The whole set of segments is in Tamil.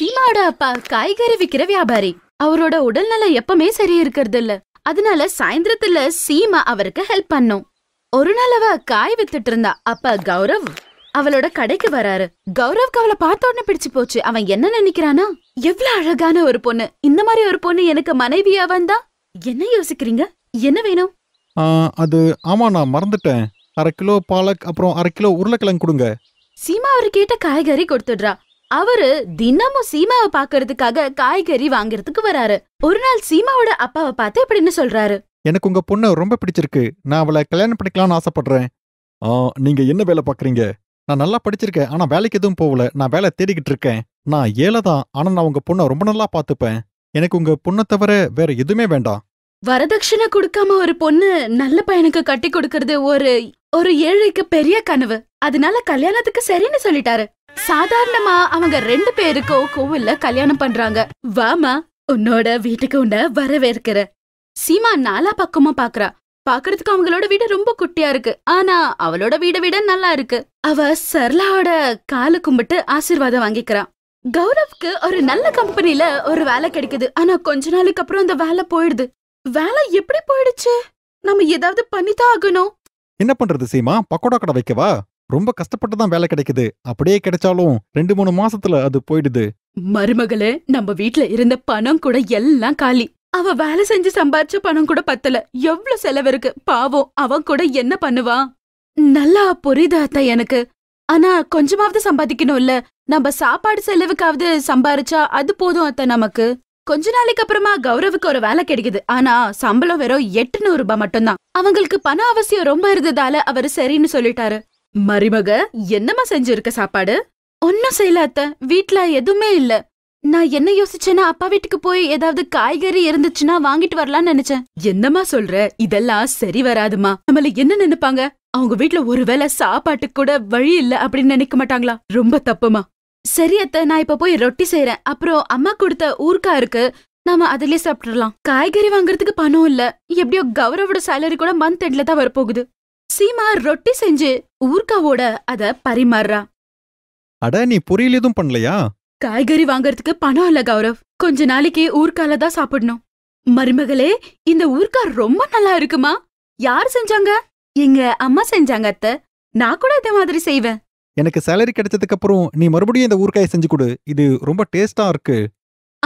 சீமாவோட அப்பா காய்கறி விக்கிற வியாபாரி அவரோட உடல்நிலை எப்பவுமே சரி இருக்கிறது இல்ல அதனால சாயந்தரத்துல சீமா அவருக்கு ஹெல்ப் பண்ணும் ஒரு நாள் அவ காய் வித்துட்டு இருந்தா அப்ப கௌரவ் அவளோட கடைக்கு வராரு கௌரவ்க்கு அவளை பார்த்த உடனே பிடிச்சு போச்சு அவன் என்ன நினைக்கிறானா எவ்வளவு அழகான ஒரு பொண்ணு இந்த மாதிரி ஒரு பொண்ணு எனக்கு மனைவியா வந்தா என்ன யோசிக்கிறீங்க என்ன வேணும் அது ஆமா நான் மறந்துட்டேன் அரை கிலோ பாலக் அப்புறம் அரை கிலோ உருளைக்கிழங்கு கொடுங்க சீமா அவரு கேட்ட காய்கறி கொடுத்துடுறா அவரு தினமும் சீமாவை பாக்குறதுக்காக காய்கறி வாங்குறதுக்கு வராரு ஒரு நாள் சீமாவோட அப்பாவை பார்த்து எப்படின்னு சொல்றாரு எனக்கு உங்க பொண்ணு ரொம்ப பிடிச்சிருக்கு நான் அவளை கல்யாணம் பண்ணிக்கலாம்னு ஆசைப்படுறேன் நீங்க என்ன வேலை பாக்குறீங்க நான் நல்லா படிச்சிருக்கேன் ஆனா வேலைக்கு எதுவும் போகல நான் வேலை தேடிக்கிட்டு இருக்கேன் நான் ஏழை தான் ஆனா நான் உங்க பொண்ணை ரொம்ப நல்லா பாத்துப்பேன் எனக்கு உங்க பொண்ணை தவிர வேற எதுவுமே வேண்டாம் வரதட்சணை கொடுக்காம ஒரு பொண்ணு நல்ல பையனுக்கு கட்டி கொடுக்கறது ஒரு ஒரு ஏழைக்கு பெரிய கனவு அதனால கல்யாணத்துக்கு சரின்னு சொல்லிட்டாரு சாதாரணமா அவங்க ரெண்டு பேருக்கும் கோவில்ல கல்யாணம் பண்றாங்க வாமா உன்னோட வீட்டுக்கு உன்ன வரவேற்கிற சீமா நாலா பக்கமா பாக்குறா பாக்குறதுக்கு அவங்களோட வீடு ரொம்ப குட்டியா இருக்கு ஆனா அவளோட வீட விட நல்லா இருக்கு அவ சர்லாவோட காலு கும்பிட்டு ஆசீர்வாதம் வாங்கிக்கிறான் கௌரவ்க்கு ஒரு நல்ல கம்பெனில ஒரு வேலை கிடைக்குது ஆனா கொஞ்ச நாளுக்கு அப்புறம் அந்த வேலை போயிடுது வேலை எப்படி போயிடுச்சு நம்ம ஏதாவது பண்ணிதான் ஆகணும் என்ன பண்றது சீமா பக்கோடா கடை வைக்கவா ரொம்ப கஷ்டப்பட்டு தான் வேலை கிடைக்குது அப்படியே கிடைச்சாலும் ரெண்டு மூணு மாசத்துல அது போயிடுது மருமகளே நம்ம வீட்ல இருந்த பணம் கூட எல்லாம் காலி அவ வேலை செஞ்சு சம்பாரிச்ச பணம் கூட பத்தல எவ்வளவு செலவு இருக்கு பாவம் அவன் கூட என்ன பண்ணுவா நல்லா புரியுது அத்தா எனக்கு ஆனா கொஞ்சமாவது சம்பாதிக்கணும்ல நம்ம சாப்பாடு செலவுக்காவது சம்பாரிச்சா அது போதும் அத்தை நமக்கு கொஞ்ச நாளைக்கு அப்புறமா கௌரவுக்கு ஒரு வேலை கிடைக்குது ஆனா சம்பளம் வெறும் எட்டுநூறு ரூபாய் மட்டும்தான் அவங்களுக்கு பண அவசியம் ரொம்ப இருந்ததால அவரு சரின்னு சொல்லிட்டாரு மருமக என்னமா செஞ்சிருக்க சாப்பாடு ஒன்னும் செய்யல அத்த வீட்ல எதுவுமே இல்ல நான் என்ன யோசிச்சேன்னா அப்பா வீட்டுக்கு போய் ஏதாவது காய்கறி இருந்துச்சுன்னா வாங்கிட்டு வரலாம்னு நினைச்சேன் என்னம்மா சொல்ற இதெல்லாம் சரி வராதுமா நம்மள என்ன நினைப்பாங்க அவங்க வீட்ல ஒருவேளை சாப்பாட்டுக்கு கூட வழி இல்ல அப்படின்னு நினைக்க மாட்டாங்களா ரொம்ப தப்புமா சரி அத்த நான் இப்ப போய் ரொட்டி செய்யறேன் அப்புறம் அம்மா கொடுத்த ஊர்க்கா இருக்கு நாம அதுலயே சாப்பிட்டுடலாம் காய்கறி வாங்குறதுக்கு பணம் இல்ல எப்படியோ கௌரவோட சேலரி கூட மந்த் எண்ட்ல தான் வரப்போகுது சீமா ரொட்டி செஞ்சு ஊர்காவோட அத பரிமாறுறா அட நீ பொரியல் எதுவும் பண்ணலையா காய்கறி வாங்கறதுக்கு பணம் இல்ல கௌரவ் கொஞ்ச நாளைக்கு ஊர்கால தான் சாப்பிடணும் மருமகளே இந்த ஊர்கா ரொம்ப நல்லா இருக்குமா யார் செஞ்சாங்க எங்க அம்மா செஞ்சாங்க அத்த நான் கூட இதே மாதிரி செய்வேன் எனக்கு சேலரி கிடைச்சதுக்கு அப்புறம் நீ மறுபடியும் இந்த ஊர்காய செஞ்சு கொடு இது ரொம்ப டேஸ்டா இருக்கு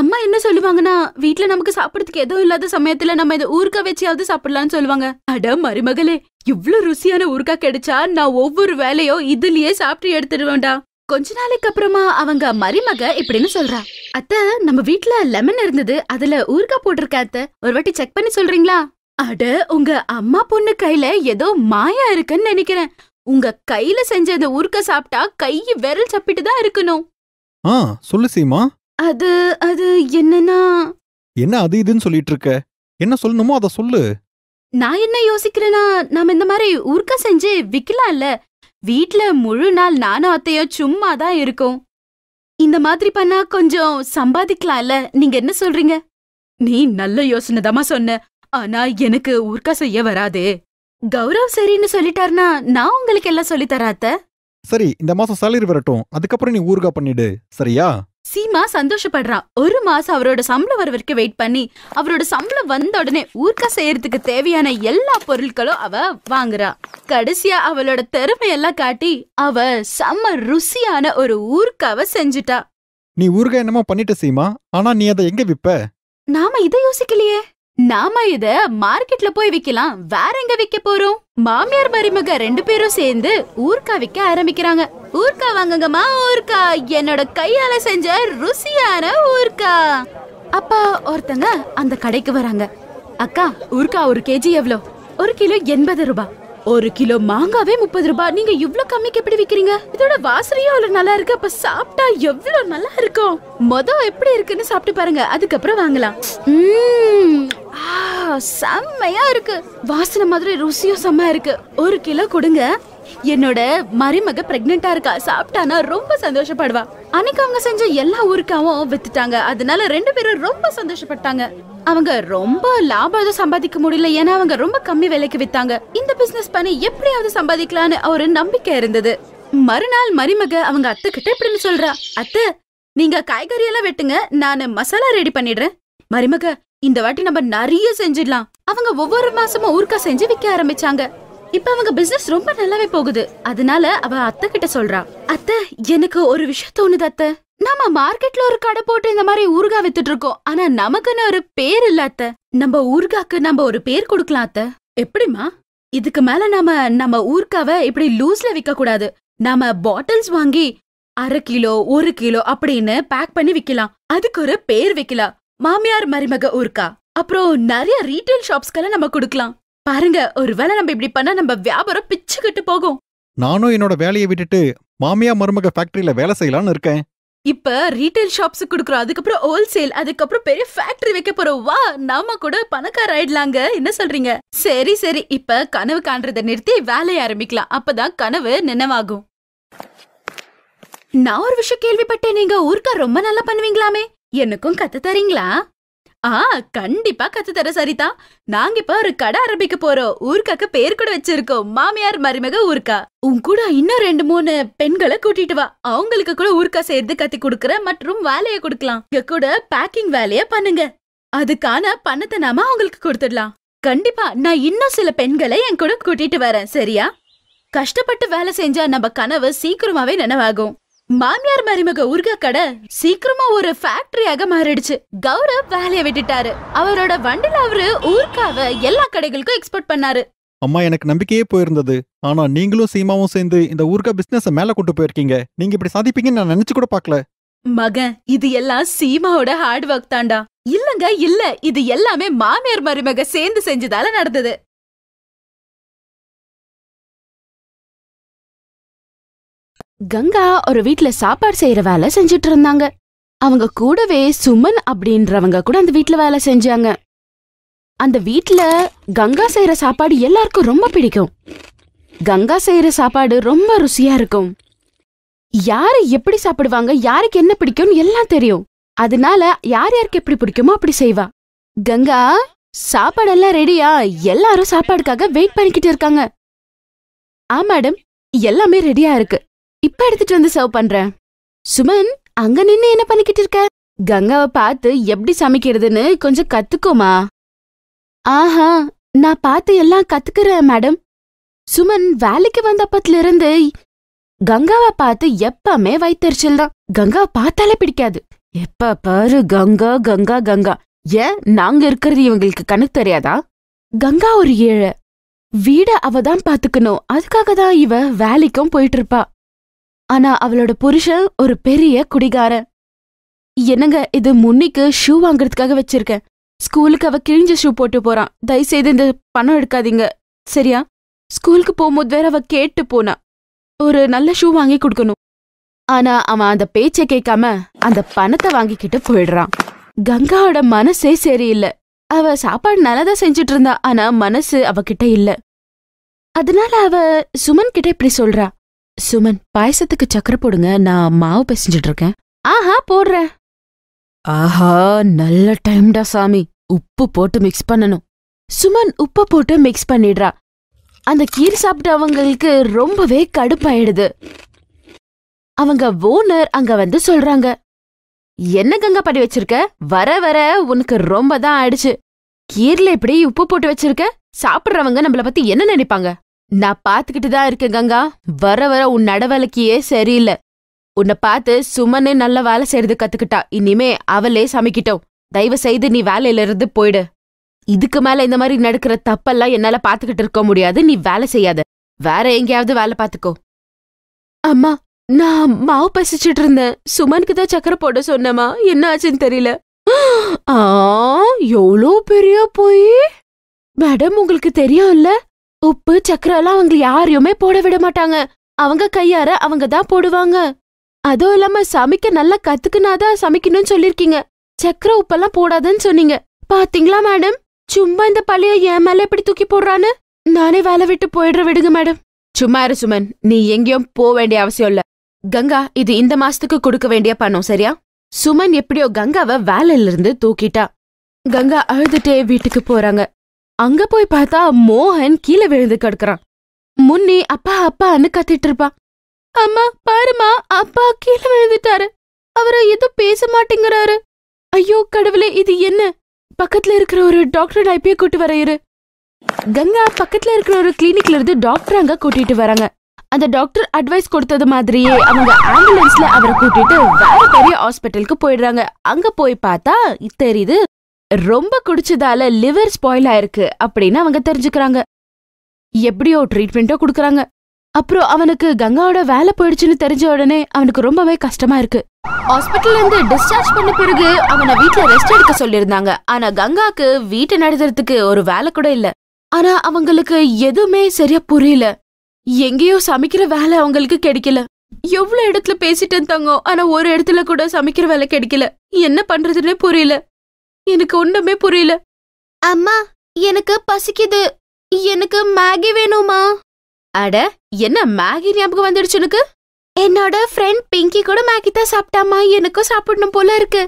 அம்மா என்ன சொல்லுவாங்கன்னா வீட்ல நமக்கு சாப்பிடறதுக்கு எதுவும் இல்லாத சமயத்துல நம்ம இதை ஊருக்கா வச்சியாவது சாப்பிடலாம்னு சொல்லுவாங்க அட மருமகளே இவ்ளோ ருசியான ஊருக்கா கிடைச்சா நான் ஒவ்வொரு வேலையோ இதுலயே சாப்பிட்டு எடுத்துடுவேன்டா கொஞ்ச நாளைக்கு அப்புறமா அவங்க மருமக இப்படின்னு சொல்றா அத்த நம்ம வீட்ல லெமன் இருந்தது அதுல ஊருக்கா போட்டிருக்க அத்த ஒரு வாட்டி செக் பண்ணி சொல்றீங்களா அட உங்க அம்மா பொண்ணு கையில ஏதோ மாயா இருக்குன்னு நினைக்கிறேன் உங்க கையில செஞ்ச இந்த ஊருக்கா சாப்பிட்டா கை விரல் சப்பிட்டு தான் இருக்கணும் ஆ சொல்லு சீமா அது அது என்னன்னா என்ன அது இதுன்னு சொல்லிட்டு இருக்க என்ன சொல்லணுமோ அத சொல்லு நான் என்ன யோசிக்கிறேன்னா நாம இந்த மாதிரி உருக்க செஞ்சு விக்கலாம் இல்ல வீட்ல முழு நாள் நானும் அத்தையோ சும்மா தான் இருக்கும் இந்த மாதிரி பண்ணா கொஞ்சம் சம்பாதிக்கலாம்ல நீங்க என்ன சொல்றீங்க நீ நல்ல தாமா சொன்ன ஆனா எனக்கு உருக்கா செய்ய வராதே கௌரவ் சரின்னு சொல்லிட்டாருன்னா நான் உங்களுக்கு எல்லாம் சொல்லித் தராத்த சரி இந்த மாசம் சாலரி வரட்டும் அதுக்கப்புறம் நீ ஊர்கா பண்ணிடு சரியா சீமா சந்தோஷப்படுறா ஒரு மாசம் அவரோட சம்பளம் வர வரைக்கும் வெயிட் பண்ணி அவரோட சம்பளம் வந்த உடனே ஊர்க்கா செய்யறதுக்கு தேவையான எல்லா பொருட்களும் அவ வாங்குறா கடைசியா அவளோட திறமையெல்லாம் காட்டி அவ செம்ம ருசியான ஒரு ஊர்க்காவ செஞ்சுட்டா நீ ஊர்க்க என்னமோ பண்ணிட்ட சீமா ஆனா நீ அதை எங்க விப்ப நாம இதை யோசிக்கலையே நாம இத மார்க்கெட்ல போய் விக்கலாம் வேற எங்க விக்க போறோம் மாமியார் மருமக ரெண்டு பேரும் சேர்ந்து ஊர்க்கா விக்க ஆரம்பிக்கிறாங்க ஊர்க்கா வாங்குங்கம்மா ஊர்க்கா என்னோட கையால செஞ்ச ருசியான ஊர்க்கா அப்பா ஒருத்தங்க அந்த கடைக்கு வராங்க அக்கா ஊர்க்கா ஒரு கேஜி எவ்வளோ ஒரு கிலோ எண்பது ரூபாய் ஒரு கிலோ மாங்காவே முப்பது ரூபாய் நீங்க இவ்ளோ கம்மிக்கு எப்படி விக்கிறீங்க இதோட வாசனையும் அவ்வளவு நல்லா இருக்கு அப்ப சாப்பிட்டா எவ்வளவு நல்லா இருக்கும் மொத எப்படி இருக்குன்னு சாப்பிட்டு பாருங்க அதுக்கப்புறம் வாங்கலாம் செம்மையா இருக்கு வாசனை மாதிரி ருசியும் செம்மையா இருக்கு ஒரு கிலோ கொடுங்க என்னோட மருமக பிரெக்னெண்டா இருக்கா சாப்பிட்டானா ரொம்ப சந்தோஷப்படுவா அன்னைக்கு அவங்க செஞ்ச எல்லா ஊருக்காவும் வித்துட்டாங்க அதனால ரெண்டு பேரும் ரொம்ப சந்தோஷப்பட்டாங்க அவங்க ரொம்ப லாபம் எதுவும் சம்பாதிக்க முடியல ஏன்னா அவங்க ரொம்ப கம்மி விலைக்கு வித்தாங்க இந்த பிசினஸ் பண்ணி எப்படியாவது சம்பாதிக்கலாம்னு ஒரு நம்பிக்கை இருந்தது மறுநாள் மருமக அவங்க அத்தை கிட்ட இப்படின்னு சொல்றா அத்தை நீங்க காய்கறி எல்லாம் வெட்டுங்க நான் மசாலா ரெடி பண்ணிடுறேன் மருமக இந்த வாட்டி நம்ம நிறைய செஞ்சிடலாம் அவங்க ஒவ்வொரு மாசமும் ஊர்க்கா செஞ்சு விற்க ஆரம்பிச்சாங்க இப்ப அவங்க பிசினஸ் ரொம்ப நல்லாவே போகுது அதனால அவ அத்தை கிட்ட சொல்றா அத்தை எனக்கு ஒரு விஷயம் தோணுது அத்தை நாம மார்க்கெட்ல ஒரு கடை போட்டு இந்த மாதிரி ஊர்கா வித்துட்டு இருக்கோம் ஆனா நமக்குன்னு ஒரு பேர் இல்ல அத்தை நம்ம ஊர்காக்கு நம்ம ஒரு பேர் கொடுக்கலாம் அத்தை எப்படிமா இதுக்கு மேல நாம நம்ம ஊர்காவை இப்படி லூஸ்ல விக்க கூடாது நாம பாட்டில்ஸ் வாங்கி அரை கிலோ ஒரு கிலோ அப்படின்னு பேக் பண்ணி விக்கலாம் அதுக்கு ஒரு பேர் விக்கலாம் மாமியார் மருமக ஊர்கா அப்புறம் நிறைய ரீட்டைல் ஷாப்ஸ்க்கெல்லாம் நம்ம கொடுக்கலாம் பாருங்க ஒருவேளை நம்ம இப்படி பண்ணா நம்ம வியாபாரம் பிச்சுக்கிட்டு போகும் நானும் என்னோட வேலையை விட்டுட்டு மாமியா மருமக ஃபேக்டரியில வேலை செய்யலாம்னு இருக்கேன் இப்ப ரீட்டைல் ஷாப்ஸ் குடுக்குறோம் அதுக்கப்புறம் ஹோல்சேல் அதுக்கப்புறம் பெரிய ஃபேக்டரி வைக்க போறோம் வா நாம கூட பணக்கார ஆயிடலாங்க என்ன சொல்றீங்க சரி சரி இப்ப கனவு காண்றதை நிறுத்தி வேலையை ஆரம்பிக்கலாம் அப்பதான் கனவு நினைவாகும் நான் ஒரு விஷயம் கேள்விப்பட்டேன் நீங்க ஊருக்கா ரொம்ப நல்லா பண்ணுவீங்களாமே எனக்கும் கத்து தரீங்களா ஆ கண்டிப்பா கத்து தர சரிதா நாங்க இப்ப ஒரு கடை ஆரம்பிக்க போறோம் ஊர்க்காக்கு பேர் கூட வச்சிருக்கோம் மாமியார் மருமக ஊர்க்கா உன் கூட இன்னும் ரெண்டு மூணு பெண்களை கூட்டிட்டு வா அவங்களுக்கு கூட ஊர்க்கா சேர்த்து கத்தி கொடுக்கற மற்றும் வேலையை கொடுக்கலாம் இங்க கூட பேக்கிங் வேலைய பண்ணுங்க அதுக்கான பணத்தை நாம அவங்களுக்கு கொடுத்துடலாம் கண்டிப்பா நான் இன்னும் சில பெண்களை என் கூட கூட்டிட்டு வரேன் சரியா கஷ்டப்பட்டு வேலை செஞ்சா நம்ம கனவு சீக்கிரமாவே நினைவாகும் மாமியார் மருமக ஊர்கா கடை சீக்கிரமா ஒரு ஃபேக்டரியாக மாறிடுச்சு கௌரவ் வேலையை விட்டுட்டாரு அவரோட வண்டில அவரு ஊர்காவ எல்லா கடைகளுக்கும் எக்ஸ்போர்ட் பண்ணாரு அம்மா எனக்கு நம்பிக்கையே போயிருந்தது ஆனா நீங்களும் சீமாவும் சேர்ந்து இந்த ஊர்கா பிசினஸ் மேல கொண்டு போயிருக்கீங்க நீங்க இப்படி சாதிப்பீங்கன்னு நான் நினைச்சு கூட பாக்கல மகன் இது எல்லாம் சீமாவோட ஹார்ட் ஒர்க் தாண்டா இல்லங்க இல்ல இது எல்லாமே மாமியார் மருமக சேர்ந்து செஞ்சதால நடந்தது கங்கா ஒரு வீட்ல சாப்பாடு செய்யற வேலை செஞ்சுட்டு இருந்தாங்க அவங்க கூடவே சுமன் அப்படின்றவங்க கூட அந்த வீட்ல வேலை செஞ்சாங்க அந்த வீட்ல கங்கா செய்யற சாப்பாடு எல்லாருக்கும் ரொம்ப பிடிக்கும் கங்கா செய்யற சாப்பாடு ரொம்ப ருசியா இருக்கும் யாரு எப்படி சாப்பிடுவாங்க யாருக்கு என்ன பிடிக்கும்னு எல்லாம் தெரியும் அதனால யார் யாருக்கு எப்படி பிடிக்குமோ அப்படி செய்வா கங்கா சாப்பாடெல்லாம் ரெடியா எல்லாரும் சாப்பாடுக்காக வெயிட் பண்ணிக்கிட்டு இருக்காங்க ஆ மேடம் எல்லாமே ரெடியா இருக்கு இப்ப எடுத்துட்டு வந்து சர்வ் பண்றேன் சுமன் அங்க நின்னு என்ன பண்ணிக்கிட்டு இருக்க கங்காவை பார்த்து எப்படி சமைக்கிறதுன்னு கொஞ்சம் கத்துக்கோமா ஆஹா நான் பார்த்து எல்லாம் கத்துக்கிறேன் மேடம் சுமன் வேலைக்கு வந்தப்பத்துல இருந்து கங்காவை பார்த்து எப்பவுமே வைத்தறிச்சல் தான் கங்காவை பார்த்தாலே பிடிக்காது எப்ப பாரு கங்கா கங்கா கங்கா ஏன் நாங்க இருக்கிறது இவங்களுக்கு கணக்கு தெரியாதா கங்கா ஒரு ஏழை வீட அவ தான் பாத்துக்கணும் அதுக்காக தான் இவ வேலைக்கும் போயிட்டு இருப்பா ஆனா அவளோட புருஷன் ஒரு பெரிய குடிகாரன் என்னங்க இது முன்னிக்கு ஷூ வாங்குறதுக்காக வச்சிருக்கேன் ஸ்கூலுக்கு அவ கிழிஞ்ச ஷூ போட்டு போறான் தயவுசெய்து இந்த பணம் எடுக்காதீங்க சரியா ஸ்கூலுக்கு போகும்போது வேற அவ கேட்டு போனா ஒரு நல்ல ஷூ வாங்கி கொடுக்கணும் ஆனா அவன் அந்த பேச்சை கேட்காம அந்த பணத்தை வாங்கிக்கிட்டு போயிடுறான் கங்காவோட மனசே சரியில்லை அவ சாப்பாடு நல்லதா செஞ்சுட்டு இருந்தா ஆனா மனசு அவகிட்ட இல்ல அதனால அவ சுமன் கிட்ட இப்படி சொல்றா சுமன் பாயசத்துக்கு சக்கரை போடுங்க நான் மாவு பிசைஞ்சிட்டு இருக்கேன் ஆஹா போடுறேன் ஆஹா நல்ல டைம்டா சாமி உப்பு போட்டு மிக்ஸ் பண்ணணும் சுமன் உப்பை போட்டு மிக்ஸ் பண்ணிடுறா அந்த கீர் அவங்களுக்கு ரொம்பவே கடுப்பாயிடுது அவங்க ஓனர் அங்க வந்து சொல்றாங்க என்ன கங்க படி வச்சிருக்க வர வர உனக்கு ரொம்ப தான் ஆயிடுச்சு கீர்ல இப்படி உப்பு போட்டு வச்சிருக்க சாப்பிடுறவங்க நம்மள பத்தி என்ன நினைப்பாங்க நான் பார்த்துக்கிட்டு தான் இருக்கேன் கங்கா வர வர உன் நடவடிக்கையே சரியில்லை உன்னை பார்த்து சுமனு நல்ல வேலை செய்யறது கத்துக்கிட்டா இனிமே அவளே சமைக்கிட்டோம் தயவு செய்து நீ வேலையில இருந்து போயிடு இதுக்கு மேல இந்த மாதிரி நடக்கிற தப்பெல்லாம் என்னால பாத்துக்கிட்டு இருக்க முடியாது நீ வேலை செய்யாத வேற எங்கேயாவது வேலை பார்த்துக்கோ அம்மா நான் மாவு பசிச்சுட்டு இருந்தேன் சுமனுக்கு தான் சக்கரை போட சொன்னமா என்ன ஆச்சுன்னு தெரியல ஆ எவ்வளோ பெரிய போய் மேடம் உங்களுக்கு தெரியும்ல உப்பு சக்கரெல்லாம் அவங்க யாரையுமே போட விட மாட்டாங்க அவங்க கையார அவங்க தான் போடுவாங்க அதுவும் இல்லாம சமைக்க நல்லா கத்துக்குனாதான் சமைக்கணும்னு சொல்லிருக்கீங்க சக்கரை உப்பெல்லாம் போடாதன்னு சொன்னீங்க பாத்தீங்களா மேடம் சும்மா இந்த பழைய என் மேல எப்படி தூக்கி போடுறான்னு நானே வேலை விட்டு போயிடுற விடுங்க மேடம் சும்மா இரு சுமன் நீ எங்கேயும் போக வேண்டிய அவசியம் இல்ல கங்கா இது இந்த மாசத்துக்கு கொடுக்க வேண்டிய பண்ணும் சரியா சுமன் எப்படியோ கங்காவை வேலையில இருந்து தூக்கிட்டா கங்கா அழுதுட்டே வீட்டுக்கு போறாங்க அங்க போய் பார்த்தா மோகன் கீழே விழுந்து கிடக்குறான் முன்னி அப்பா அப்பான்னு கத்திட்டு இருப்பான் அம்மா பாருமா அப்பா கீழே விழுந்துட்டாரு அவரு எதுவும் பேச மாட்டேங்கிறாரு ஐயோ கடவுளே இது என்ன பக்கத்துல இருக்கிற ஒரு டாக்டர் டைப்பே கூட்டி கூட்டு வரையிரு கங்கா பக்கத்துல இருக்கிற ஒரு கிளினிக்ல இருந்து டாக்டர் அங்க கூட்டிட்டு வராங்க அந்த டாக்டர் அட்வைஸ் கொடுத்தது மாதிரியே அவங்க ஆம்புலன்ஸ்ல அவரை கூட்டிட்டு வேற பெரிய ஹாஸ்பிட்டலுக்கு போயிடுறாங்க அங்க போய் பார்த்தா தெரியுது ரொம்ப குடிச்சதால லிவர் ஸ்பாயில் ஆயிருக்கு அப்படின்னு அவங்க தெரிஞ்சுக்கிறாங்க எப்படியோ ட்ரீட்மெண்ட்டோ கொடுக்குறாங்க அப்புறம் அவனுக்கு கங்காவோட வேலை போயிடுச்சுன்னு தெரிஞ்ச உடனே அவனுக்கு ரொம்பவே கஷ்டமா இருக்கு ஹாஸ்பிட்டல்ல இருந்து டிஸ்சார்ஜ் பண்ண பிறகு அவனை வீட்டுல ரெஸ்ட் எடுக்க சொல்லியிருந்தாங்க ஆனா கங்காக்கு வீட்டை நடத்துறதுக்கு ஒரு வேலை கூட இல்ல ஆனா அவங்களுக்கு எதுவுமே சரியா புரியல எங்கேயோ சமைக்கிற வேலை அவங்களுக்கு கிடைக்கல எவ்வளவு இடத்துல பேசிட்டு இருந்தாங்க ஆனா ஒரு இடத்துல கூட சமைக்கிற வேலை கிடைக்கல என்ன பண்றதுன்னே புரியல எனக்கு ஒண்ணுமே புரியல அம்மா எனக்கு பசிக்குது எனக்கு மேகி வேணுமா அட என்ன மேகி ஞாபகம் வந்துடுச்சு எனக்கு என்னோட ஃப்ரெண்ட் பிங்கி கூட மேகி தான் சாப்பிட்டாமா எனக்கும் சாப்பிடணும் போல இருக்கு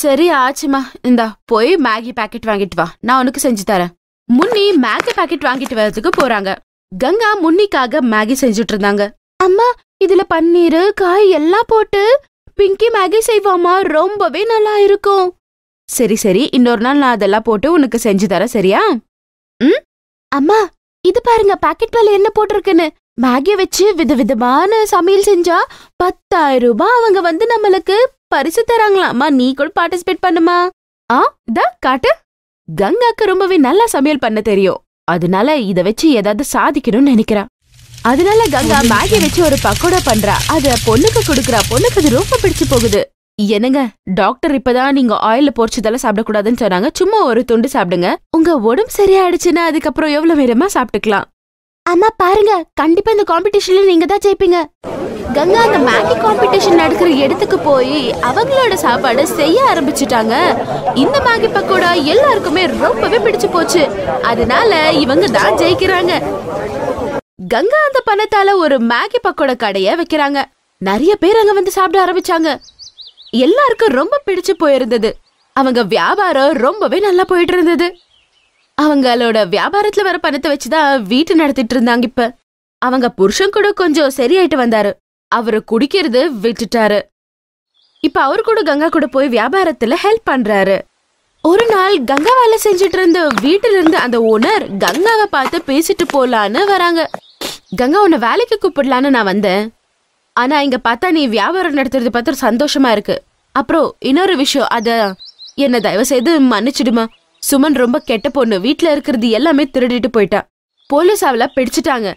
சரி ஆச்சுமா இந்தா போய் மேகி பாக்கெட் வாங்கிட்டு வா நான் உனக்கு செஞ்சு தரேன் முன்னி மேகி பாக்கெட் வாங்கிட்டு வர்றதுக்கு போறாங்க கங்கா முன்னிக்காக மேகி செஞ்சுட்டு இருந்தாங்க அம்மா இதுல பன்னீர் காய் எல்லாம் போட்டு பிங்கி மேகி செய்வாமா ரொம்பவே நல்லா இருக்கும் சரி சரி இன்னொரு நாள் நான் அதெல்லாம் போட்டு உனக்கு செஞ்சு தரேன் சரியா ம் அம்மா இது பாருங்க பாக்கெட் பால் என்ன போட்டிருக்குன்னு மேகிய வச்சு விதவிதமான சமையல் செஞ்சா பத்தாயிரம் ரூபாய் அவங்க வந்து நம்மளுக்கு பரிசு தராங்களாம்மா நீ கூட பார்ட்டிசிபேட் பண்ணுமா ஆ இதா காட்டு கங்காக்கு ரொம்பவே நல்லா சமையல் பண்ண தெரியும் அதனால இத வச்சு ஏதாவது சாதிக்கணும்னு நினைக்கிறான் அதனால கங்கா மேகி வச்சு ஒரு பக்கோடா பண்றா அத பொண்ணுக்கு கொடுக்குறா பொண்ணுக்கு அது ரொம்ப பிடிச்சு போகுது என்னங்க டாக்டர் இப்பதான் நீங்க ஆயில பொறிச்சதெல்லாம் சாப்பிடக்கூடாதுன்னு சொன்னாங்க சும்மா ஒரு துண்டு சாப்பிடுங்க உங்க உடம்பு சரியாயிடுச்சுன்னா அதுக்கப்புறம் எவ்வளவு வேறமா சாப்பிட்டுக்கலாம் அம்மா பாருங்க கண்டிப்பா இந்த காம்படிஷன்ல நீங்க தான் ஜெயிப்பீங்க கங்கா அந்த மேகி காம்படிஷன் நடக்கிற இடத்துக்கு போய் அவங்களோட சாப்பாடு செய்ய ஆரம்பிச்சிட்டாங்க இந்த மேகி பக்கோடா எல்லாருக்குமே ரொம்பவே பிடிச்சு போச்சு அதனால இவங்க தான் ஜெயிக்கிறாங்க கங்கா அந்த பணத்தால ஒரு மேகி பக்கோட கடைய வைக்கிறாங்க நிறைய பேர் அங்க வந்து சாப்பிட ஆரம்பிச்சாங்க எல்லாருக்கும் ரொம்ப பிடிச்சு போயிருந்தது அவங்க வியாபாரம் ரொம்பவே நல்லா போயிட்டு இருந்தது அவங்களோட வியாபாரத்துல வர பணத்தை வச்சுதான் வீட்டு நடத்திட்டு இருந்தாங்க இப்ப அவங்க புருஷன் கூட கொஞ்சம் சரியாயிட்டு வந்தாரு அவரு குடிக்கிறது விட்டுட்டாரு இப்ப அவரு கூட கங்கா கூட போய் வியாபாரத்துல ஹெல்ப் பண்றாரு ஒரு நாள் கங்கா வேலை செஞ்சுட்டு இருந்த வீட்டுல இருந்து அந்த ஓனர் கங்காவை பார்த்து பேசிட்டு போலான்னு வராங்க கங்கா உன்னை வேலைக்கு கூப்பிடலான்னு நான் வந்தேன் ஆனா இங்க பார்த்தா நீ வியாபாரம் நடத்துறது பார்த்து சந்தோஷமா இருக்கு அப்புறம் இன்னொரு விஷயம் அத என்ன தயவு செய்து மன்னிச்சிடுமா சுமன் ரொம்ப கெட்ட பொண்ணு வீட்டுல இருக்கிறது எல்லாமே திருடிட்டு போயிட்டான் போலீஸ் அவளை பிடிச்சிட்டாங்க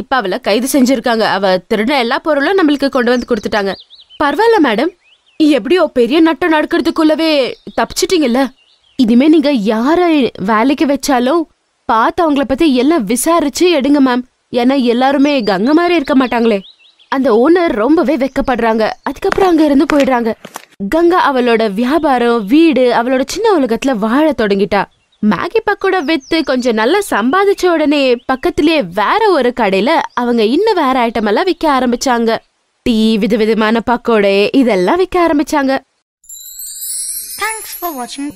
இப்ப அவளை கைது செஞ்சிருக்காங்க அவ திருட எல்லா பொருளும் நம்மளுக்கு கொண்டு வந்து கொடுத்துட்டாங்க பரவாயில்ல மேடம் எப்படியோ பெரிய நட்டம் நடக்கிறதுக்குள்ளவே தப்பிச்சிட்டீங்கல்ல இனிமே நீங்க யார வேலைக்கு வச்சாலும் பார்த்து அவங்கள பத்தி எல்லாம் விசாரிச்சு எடுங்க மேம் ஏன்னா எல்லாருமே கங்க மாதிரி இருக்க மாட்டாங்களே அந்த ஓனர் ரொம்பவே வெக்கப்படுறாங்க அதுக்கப்புறம் அங்க இருந்து போயிடுறாங்க கங்கா அவளோட வியாபாரம் வீடு அவளோட சின்ன உலகத்துல வாழ தொடங்கிட்டா மேகி பக்கோட வித்து கொஞ்சம் நல்லா சம்பாதிச்ச உடனே பக்கத்திலேயே வேற ஒரு கடையில அவங்க இன்னும் வேற ஐட்டம் எல்லாம் விற்க ஆரம்பிச்சாங்க டீ வித விதமான பக்கோடை இதெல்லாம் விற்க ஆரம்பிச்சாங்க Thanks for watching.